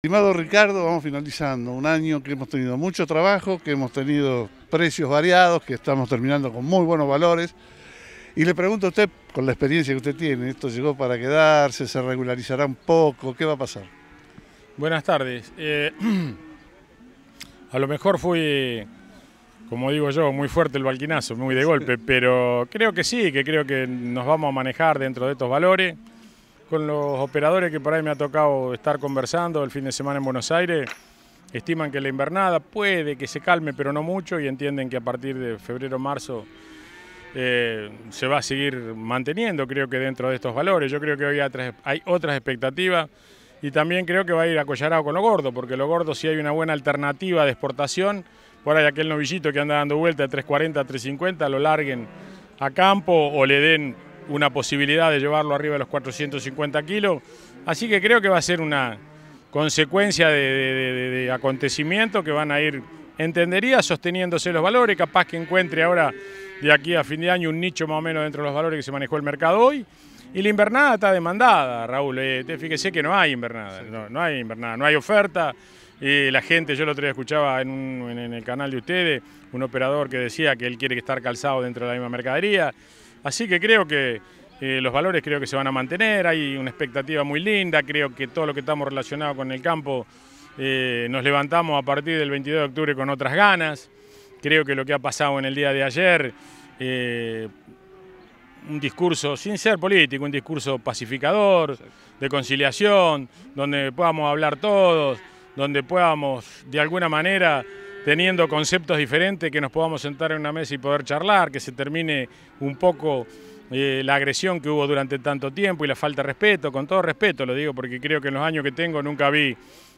Estimado Ricardo, vamos finalizando un año que hemos tenido mucho trabajo, que hemos tenido precios variados, que estamos terminando con muy buenos valores. Y le pregunto a usted, con la experiencia que usted tiene, ¿esto llegó para quedarse? ¿Se regularizará un poco? ¿Qué va a pasar? Buenas tardes. Eh, a lo mejor fui, como digo yo, muy fuerte el balquinazo, muy de golpe, pero creo que sí, que creo que nos vamos a manejar dentro de estos valores con los operadores que por ahí me ha tocado estar conversando el fin de semana en Buenos Aires, estiman que la invernada puede que se calme, pero no mucho, y entienden que a partir de febrero-marzo eh, se va a seguir manteniendo, creo que dentro de estos valores. Yo creo que hoy hay otras expectativas y también creo que va a ir acollarado con lo gordo, porque lo gordo si hay una buena alternativa de exportación, por ahí aquel novillito que anda dando vuelta de 3.40 3.50 lo larguen a campo o le den una posibilidad de llevarlo arriba de los 450 kilos. Así que creo que va a ser una consecuencia de, de, acontecimientos que van a ir, entendería, sosteniéndose los valores. Capaz que encuentre ahora, de aquí a fin de año, un nicho más o menos dentro de los valores que se manejó el mercado hoy. Y la invernada está demandada, Raúl. Eh, fíjese que no hay invernada, no, hay invernada, no hay oferta. la gente, yo el otro día escuchaba en, en el canal de ustedes un operador que decía que él quiere estar calzado dentro de la misma mercadería. Así que creo que eh, los valores creo que se van a mantener, hay una expectativa muy linda, creo que todo lo que estamos relacionados con el campo eh, nos levantamos a partir del 22 de octubre con otras ganas. Creo que lo que ha pasado en el día de ayer, eh, un discurso, sin ser político, un discurso pacificador, de conciliación, donde podamos hablar todos, donde podamos de alguna manera teniendo conceptos diferentes, que nos podamos sentar en una mesa y poder charlar, que se termine un poco eh, la agresión que hubo durante tanto tiempo y la falta de respeto, con todo respeto lo digo, porque creo que en los años que tengo nunca vi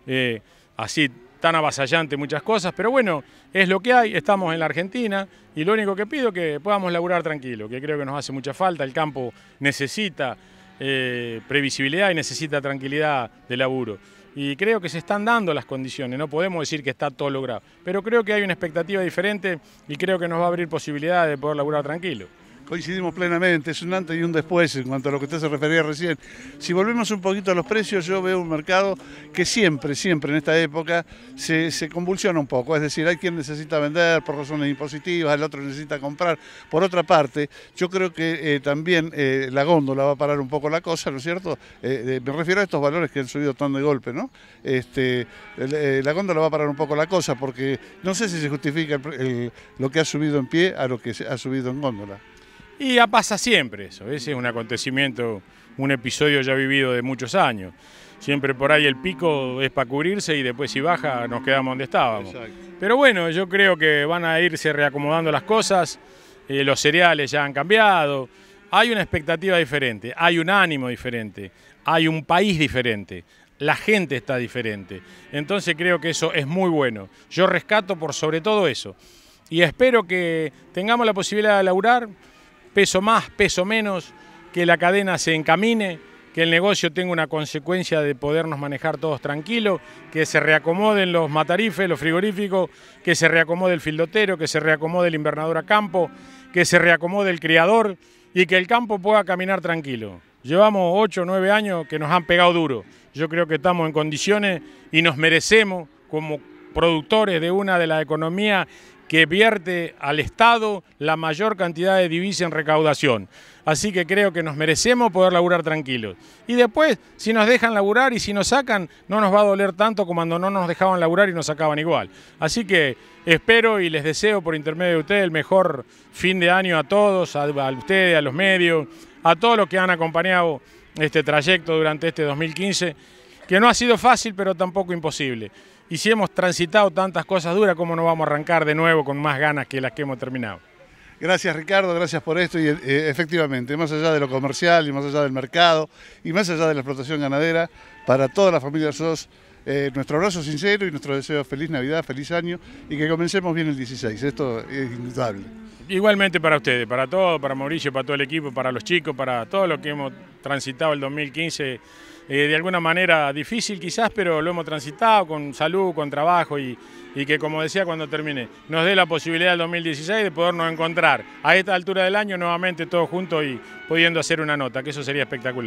eh, así tan avasallante muchas cosas, pero bueno, es lo que hay, estamos en la Argentina y lo único que pido es que podamos laburar tranquilo, que creo que nos hace mucha falta, el campo necesita eh, previsibilidad y necesita tranquilidad de laburo y creo que se están dando las condiciones, no podemos decir que está todo logrado, pero creo que hay una expectativa diferente y creo que nos va a abrir posibilidades de poder laburar tranquilo coincidimos plenamente, es un antes y un después en cuanto a lo que usted se refería recién. Si volvemos un poquito a los precios, yo veo un mercado que siempre, siempre en esta época se, convulsiona un poco, es decir, hay quien necesita vender por razones impositivas, el otro necesita comprar. Por otra parte, yo creo que eh, también eh, la góndola va a parar un poco la cosa, ¿no es cierto? Eh, me refiero a estos valores que han subido tan de golpe, ¿no? Este, la góndola va a parar un poco la cosa porque no sé si se justifica lo que ha subido en pie a lo que ha subido en góndola. Y pasa siempre eso, ese es un acontecimiento, un episodio ya vivido de muchos años. Siempre por ahí el pico es para cubrirse y después si baja nos quedamos donde estábamos. Pero bueno, yo creo que van a irse reacomodando las cosas, eh, los cereales ya han cambiado, hay una expectativa diferente, hay un ánimo diferente, hay un país diferente, la gente está diferente. Entonces creo que eso es muy bueno. Yo rescato por sobre todo eso. Y espero que tengamos la posibilidad de laburar, peso más, peso menos, que la cadena se encamine, que el negocio tenga una consecuencia de podernos manejar todos tranquilos, que se reacomoden los matarifes, los frigoríficos, que se reacomode el fildotero, que se reacomode el invernador a campo, que se reacomode el criador y que el campo pueda caminar tranquilo. Llevamos 8 o 9 años que nos han pegado duro. Yo creo que estamos en condiciones y nos merecemos como productores de una de las economías que vierte al Estado la mayor cantidad de divisa en recaudación. Así que creo que nos merecemos poder laburar tranquilos. Y después, si nos dejan laburar y si nos sacan, no nos va a doler tanto como cuando no nos dejaban laburar y nos sacaban igual. Así que espero y les deseo por intermedio de ustedes el mejor fin de año a todos, a, a ustedes, a los medios, a todos los que han acompañado este trayecto durante este 2015, que no ha sido fácil, pero tampoco imposible y si hemos transitado tantas cosas duras, ¿cómo no vamos a arrancar de nuevo con más ganas que las que hemos terminado? Gracias Ricardo, gracias por esto y eh, efectivamente, más allá de lo comercial y más allá del mercado y más allá de la explotación ganadera, para toda la familia SOS eh, nuestro abrazo sincero y nuestro deseo feliz Navidad, feliz año y que comencemos bien el 16. Esto es indudable. Igualmente para ustedes, para todos, para Mauricio, para todo el equipo, para los chicos, para todos los que hemos transitado el 2015. Eh, de alguna manera difícil quizás, pero lo hemos transitado con salud, con trabajo y, que como decía cuando terminé, nos dé la posibilidad el 2016 de podernos encontrar a esta altura del año nuevamente todos juntos y pudiendo hacer una nota, que eso sería espectacular.